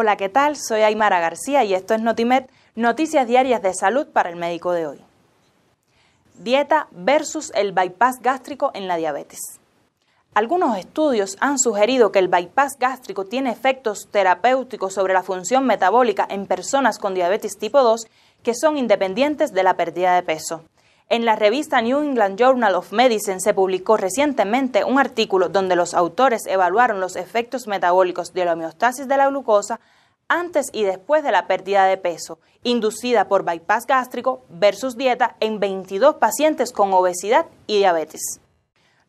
Hola, ¿qué tal? Soy Aymara García y esto es NotiMed, noticias diarias de salud para el médico de hoy. Dieta versus el bypass gástrico en la diabetes. Algunos estudios han sugerido que el bypass gástrico tiene efectos terapéuticos sobre la función metabólica en personas con diabetes tipo 2 que son independientes de la pérdida de peso. En la revista New England Journal of Medicine se publicó recientemente un artículo donde los autores evaluaron los efectos metabólicos de la homeostasis de la glucosa antes y después de la pérdida de peso, inducida por bypass gástrico versus dieta en 22 pacientes con obesidad y diabetes.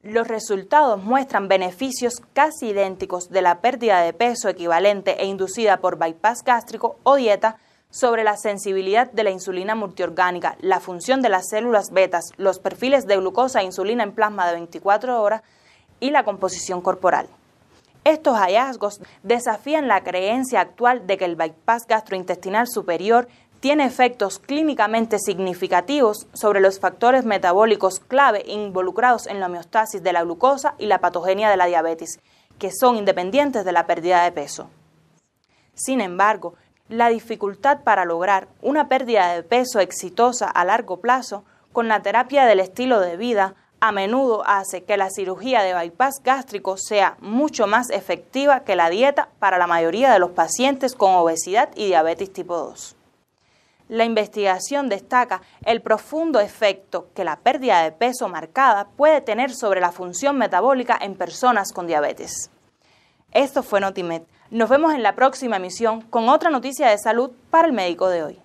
Los resultados muestran beneficios casi idénticos de la pérdida de peso equivalente e inducida por bypass gástrico o dieta sobre la sensibilidad de la insulina multiorgánica, la función de las células betas, los perfiles de glucosa e insulina en plasma de 24 horas y la composición corporal. Estos hallazgos desafían la creencia actual de que el bypass gastrointestinal superior tiene efectos clínicamente significativos sobre los factores metabólicos clave involucrados en la homeostasis de la glucosa y la patogenia de la diabetes, que son independientes de la pérdida de peso. Sin embargo, la dificultad para lograr una pérdida de peso exitosa a largo plazo con la terapia del estilo de vida a menudo hace que la cirugía de bypass gástrico sea mucho más efectiva que la dieta para la mayoría de los pacientes con obesidad y diabetes tipo 2. La investigación destaca el profundo efecto que la pérdida de peso marcada puede tener sobre la función metabólica en personas con diabetes. Esto fue Notimet nos vemos en la próxima emisión con otra noticia de salud para el médico de hoy.